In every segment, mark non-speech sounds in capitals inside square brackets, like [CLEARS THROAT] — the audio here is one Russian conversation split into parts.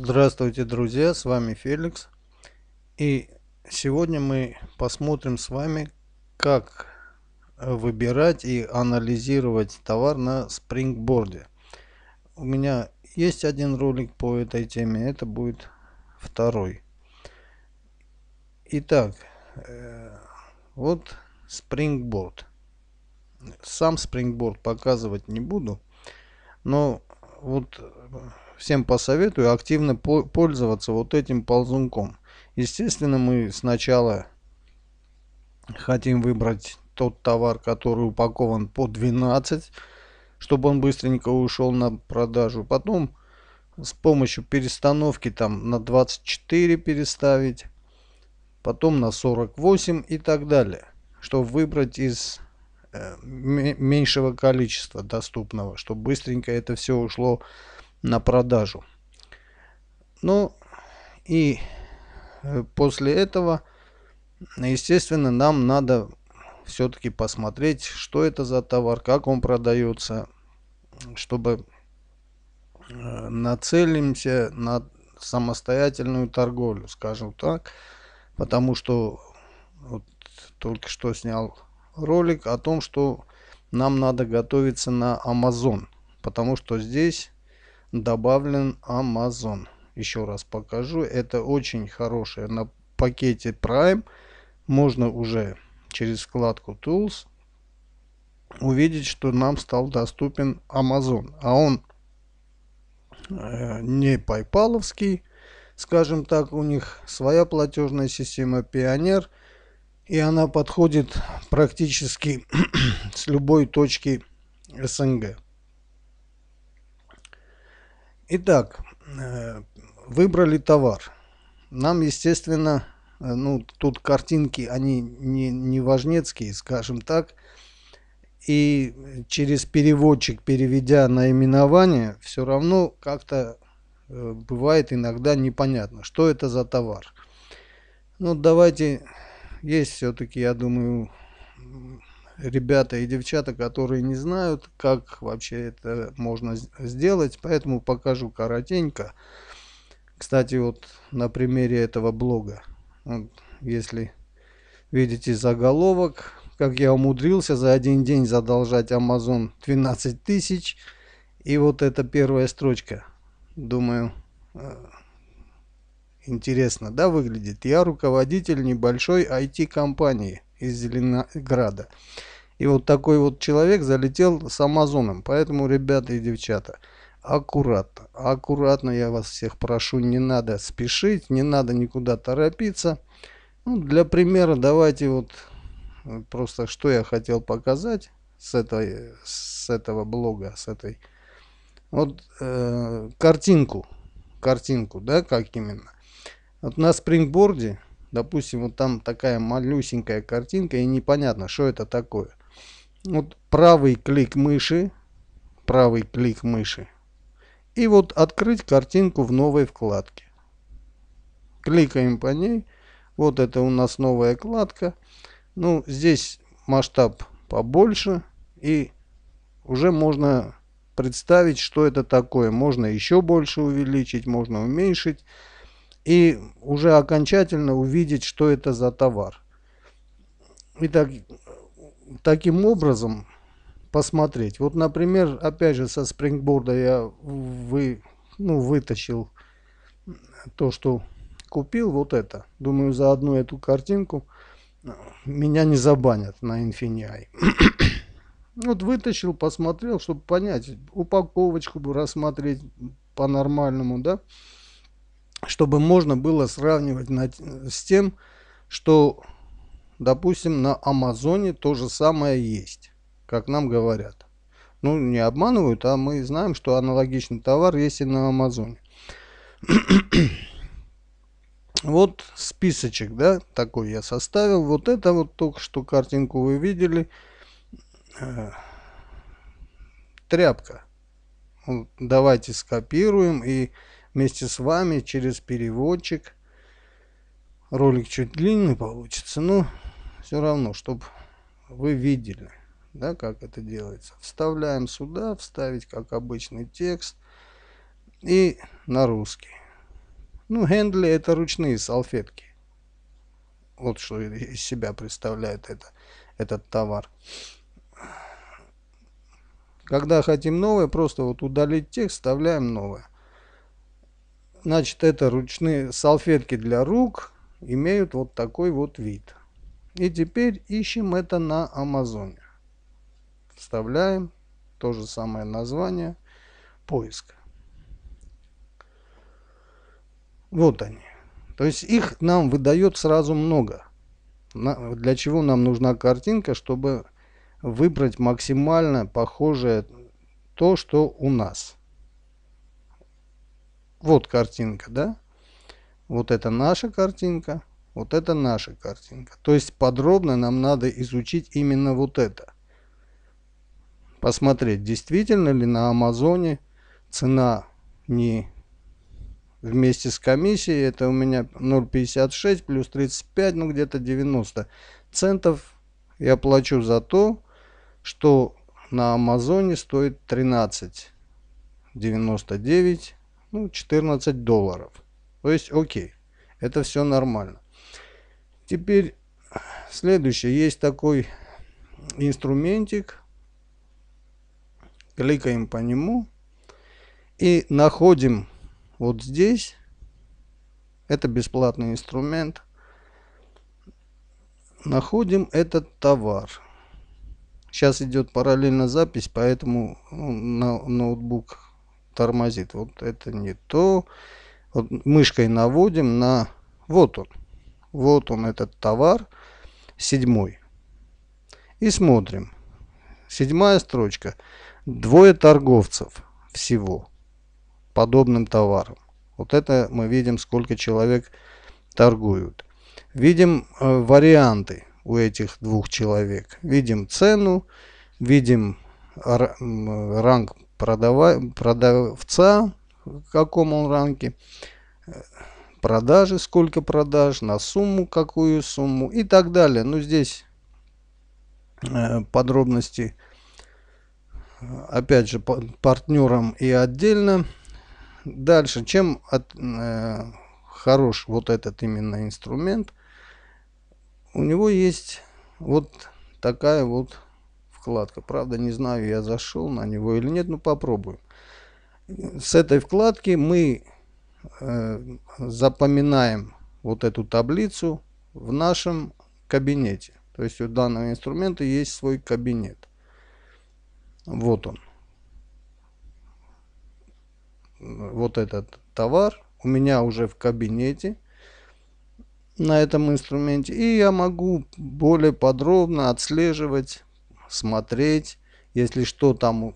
Здравствуйте, друзья! С вами Феликс. И сегодня мы посмотрим с вами, как выбирать и анализировать товар на спрингборде. У меня есть один ролик по этой теме, это будет второй. Итак, э, вот спрингборд. Сам спрингборд показывать не буду, но вот Всем посоветую активно пользоваться вот этим ползунком. Естественно, мы сначала хотим выбрать тот товар, который упакован по 12, чтобы он быстренько ушел на продажу. Потом с помощью перестановки там на 24 переставить, потом на 48 и так далее, чтобы выбрать из э, меньшего количества доступного, чтобы быстренько это все ушло на продажу. Ну и э, после этого, естественно, нам надо все-таки посмотреть, что это за товар, как он продается, чтобы э, нацелимся на самостоятельную торговлю, скажем так, потому что вот, только что снял ролик о том, что нам надо готовиться на Amazon, потому что здесь добавлен Amazon. Еще раз покажу. Это очень хорошее. На пакете Prime можно уже через вкладку Tools увидеть, что нам стал доступен Amazon. А он э, не PayPalовский, скажем так, у них своя платежная система Pioneer, и она подходит практически [CLEARS THROAT] с любой точки СНГ. Итак, э, выбрали товар. Нам, естественно, э, ну, тут картинки, они не, не важнецкие, скажем так. И через переводчик, переведя наименование, все равно как-то э, бывает иногда непонятно, что это за товар. Ну, давайте, есть все-таки, я думаю, ребята и девчата, которые не знают, как вообще это можно сделать, поэтому покажу коротенько. Кстати, вот на примере этого блога, вот, если видите заголовок, как я умудрился за один день задолжать Amazon 12 тысяч, и вот эта первая строчка. Думаю, э, интересно, да, выглядит? Я руководитель небольшой IT-компании – из Зеленограда. И вот такой вот человек залетел с Амазоном. Поэтому, ребята и девчата, аккуратно, аккуратно я вас всех прошу, не надо спешить, не надо никуда торопиться. Ну, для примера давайте вот э, просто что я хотел показать с, этой, с этого блога, с этой вот э, картинку, картинку, да, как именно. Вот на спрингборде допустим, вот там такая малюсенькая картинка и непонятно, что это такое. Вот правый клик мыши, правый клик мыши и вот открыть картинку в новой вкладке. Кликаем по ней. Вот это у нас новая вкладка. Ну, здесь масштаб побольше и уже можно представить, что это такое. Можно еще больше увеличить, можно уменьшить и уже окончательно увидеть, что это за товар. И так, таким образом посмотреть. Вот, например, опять же со спрингборда я вы, ну, вытащил то, что купил, вот это. Думаю, за одну эту картинку меня не забанят на Infinii. [COUGHS] вот вытащил, посмотрел, чтобы понять, упаковочку бы рассмотреть по-нормальному, да чтобы можно было сравнивать на, с тем, что, допустим, на Амазоне то же самое есть, как нам говорят. Ну, не обманывают, а мы знаем, что аналогичный товар есть и на Амазоне. [COUGHS] вот списочек, да, такой я составил. Вот это вот только что картинку вы видели. Э, тряпка. Давайте скопируем и вместе с вами через переводчик. Ролик чуть длинный получится, но все равно, чтобы вы видели, да, как это делается. Вставляем сюда, вставить как обычный текст и на русский. Ну, хендли это ручные салфетки. Вот что из себя представляет это, этот товар. Когда хотим новое, просто вот удалить текст, вставляем новое. Значит, это ручные салфетки для рук, имеют вот такой вот вид. И теперь ищем это на Амазоне. Вставляем то же самое название поиск. Вот они. То есть их нам выдает сразу много. для чего нам нужна картинка, чтобы выбрать максимально похожее то, что у нас. Вот картинка, да? Вот это наша картинка, вот это наша картинка. То есть подробно нам надо изучить именно вот это. Посмотреть, действительно ли на Амазоне цена не вместе с комиссией, это у меня 0,56 плюс 35, ну где-то 90 центов я плачу за то, что на Амазоне стоит 13,99 ну, 14 долларов. То есть, окей, это все нормально. Теперь следующее. Есть такой инструментик. Кликаем по нему. И находим вот здесь. Это бесплатный инструмент. Находим этот товар. Сейчас идет параллельно запись, поэтому ну, ноутбук тормозит. Вот это не то. Вот мышкой наводим на... Вот он. Вот он этот товар. Седьмой. И смотрим. Седьмая строчка. Двое торговцев всего подобным товаром. Вот это мы видим, сколько человек торгуют. Видим э, варианты у этих двух человек. Видим цену, видим ранг продава, продавца, в каком он ранге, продажи, сколько продаж, на сумму, какую сумму и так далее. но ну, здесь э, подробности, опять же, партнерам и отдельно. Дальше, чем от, э, хорош вот этот именно инструмент, у него есть вот такая вот вкладка. Правда, не знаю, я зашел на него или нет, но попробуем. С этой вкладки мы э, запоминаем вот эту таблицу в нашем кабинете. То есть у данного инструмента есть свой кабинет. Вот он. Вот этот товар у меня уже в кабинете на этом инструменте. И я могу более подробно отслеживать смотреть, если что там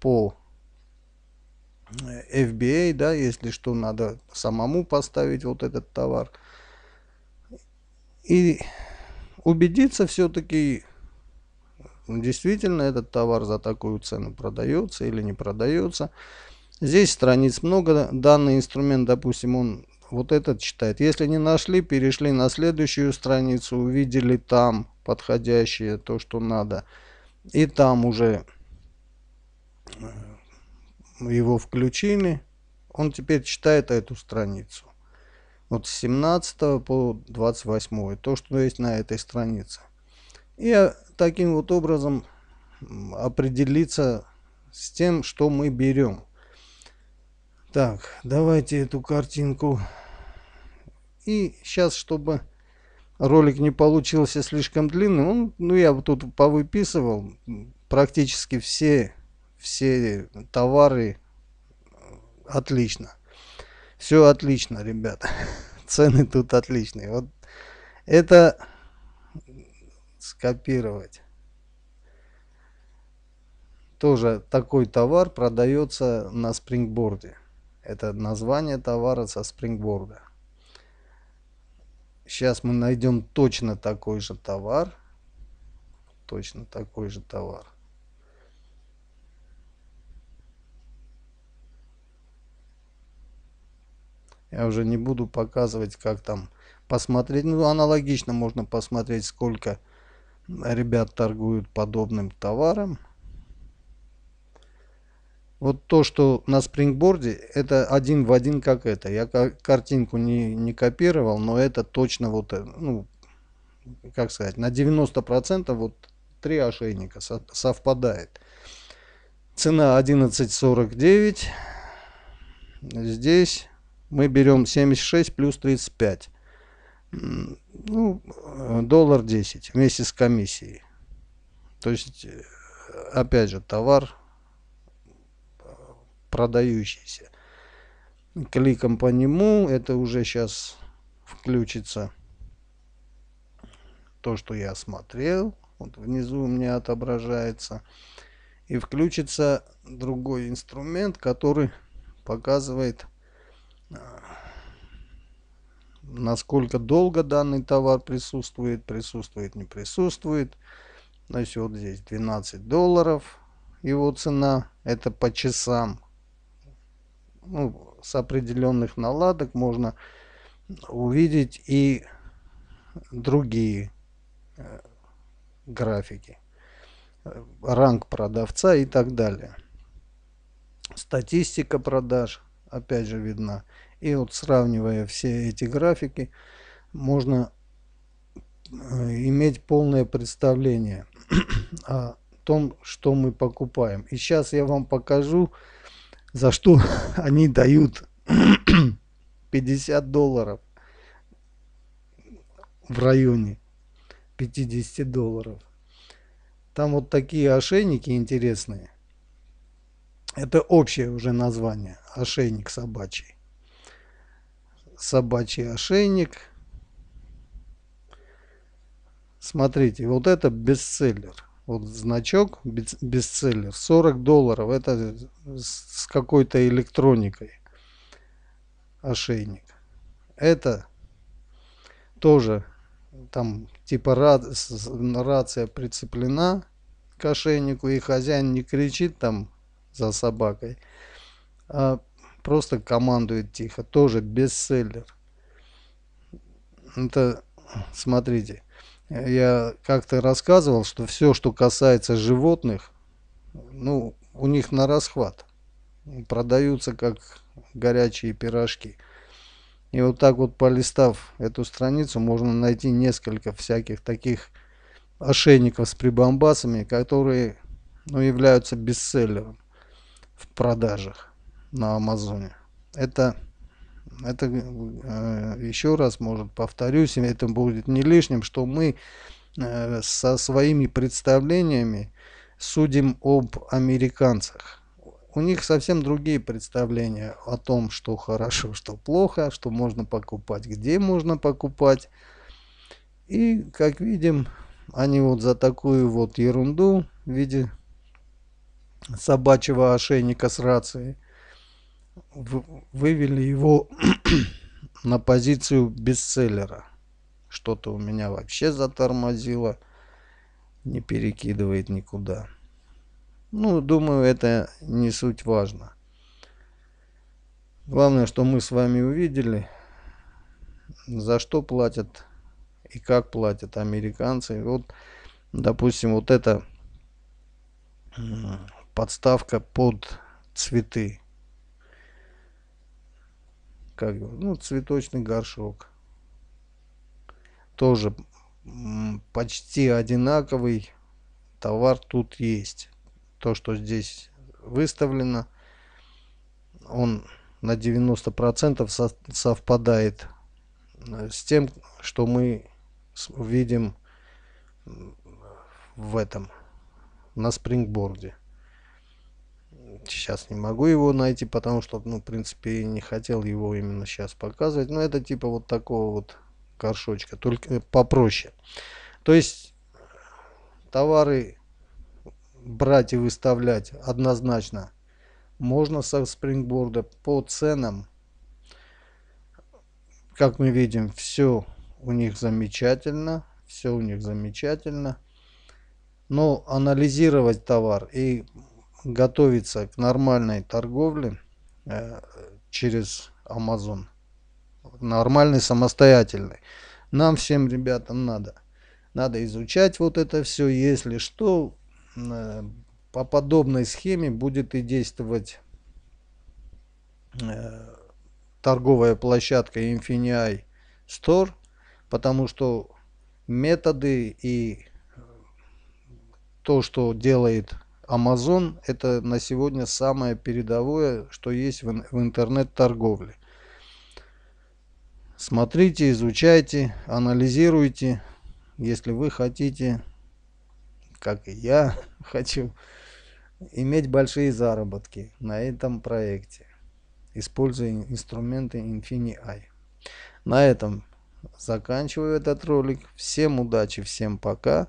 по э, FBA, да, если что, надо самому поставить вот этот товар. И убедиться все-таки, ну, действительно этот товар за такую цену продается или не продается. Здесь страниц много, данный инструмент, допустим, он вот этот читает. Если не нашли, перешли на следующую страницу, увидели там подходящее, то, что надо. И там уже э, его включили. Он теперь читает эту страницу. Вот с 17 по 28. То, что есть на этой странице. И э, таким вот образом определиться с тем, что мы берем. Так, давайте эту картинку. И сейчас, чтобы ролик не получился слишком длинным. Он, ну, я тут повыписывал практически все, все товары э, отлично. Все отлично, ребята. [LAUGHS] Цены тут отличные. Вот это скопировать. Тоже такой товар продается на спрингборде. Это название товара со спрингборда. Сейчас мы найдем точно такой же товар. Точно такой же товар. Я уже не буду показывать, как там посмотреть. Ну, аналогично можно посмотреть, сколько ребят торгуют подобным товаром. Вот то, что на спрингборде, это один в один как это. Я картинку не, не копировал, но это точно вот, э, ну, как сказать, на 90% вот три ошейника совпадает. Цена 11.49. Здесь мы берем 76 плюс 35. Ну, э, доллар 10 вместе с комиссией. То есть, э, опять же, товар продающийся. Кликом по нему, это уже сейчас включится то, что я смотрел. Вот внизу у меня отображается. И включится другой инструмент, который показывает, а, насколько долго данный товар присутствует, присутствует, не присутствует. Значит, вот здесь 12 долларов его цена. Это по часам ну, с определенных наладок можно увидеть и другие э, графики, ранг продавца и так далее. Статистика продаж опять же видна. И вот сравнивая все эти графики, можно э, иметь полное представление [CLEARS THROAT] о том, что мы покупаем. И сейчас я вам покажу за что [LAUGHS] они дают 50 [CLEARS THROAT] долларов в районе 50 долларов. Там вот такие ошейники интересные. Это общее уже название. Ошейник собачий. Собачий ошейник. Смотрите, вот это бестселлер вот значок бестселлер 40 долларов это с какой-то электроникой ошейник это тоже там типа рад, рация прицеплена к ошейнику и хозяин не кричит там за собакой а просто командует тихо тоже бестселлер это смотрите я как-то рассказывал, что все, что касается животных, ну, у них на расхват. Продаются как горячие пирожки. И вот так вот полистав эту страницу, можно найти несколько всяких таких ошейников с прибамбасами, которые ну, являются бестселлером в продажах на Амазоне. Это это э, еще раз, может, повторюсь, это будет не лишним, что мы э, со своими представлениями судим об американцах. У них совсем другие представления о том, что хорошо, [LAUGHS] что плохо, что можно покупать, где можно покупать. И, как видим, они вот за такую вот ерунду в виде собачьего ошейника с рацией – вывели его [CLEARS THROAT] на позицию бестселлера. Что-то у меня вообще затормозило, не перекидывает никуда. Ну, думаю, это не суть важно. Главное, что мы с вами увидели, за что платят и как платят американцы. Вот, допустим, вот эта подставка под цветы как его, ну, цветочный горшок. Тоже почти одинаковый товар тут есть. То, что здесь выставлено, он на 90% со совпадает э, с тем, что мы видим в этом, на спрингборде сейчас не могу его найти, потому что, ну, в принципе, не хотел его именно сейчас показывать. Но это типа вот такого вот горшочка, только э, попроще. То есть товары брать и выставлять однозначно можно со спрингборда по ценам. Как мы видим, все у них замечательно, все у них замечательно. Но анализировать товар и готовиться к нормальной торговле э, через Amazon. нормальной самостоятельной. Нам всем ребятам надо. Надо изучать вот это все. Если что, э, по подобной схеме будет и действовать э, торговая площадка Infinii Store, потому что методы и то, что делает Amazon – это на сегодня самое передовое, что есть в, в интернет-торговле. Смотрите, изучайте, анализируйте, если вы хотите, как и я [LAUGHS] хочу, иметь большие заработки на этом проекте, используя инструменты InfiniEye. На этом заканчиваю этот ролик. Всем удачи, всем пока.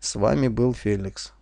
С вами был Феликс.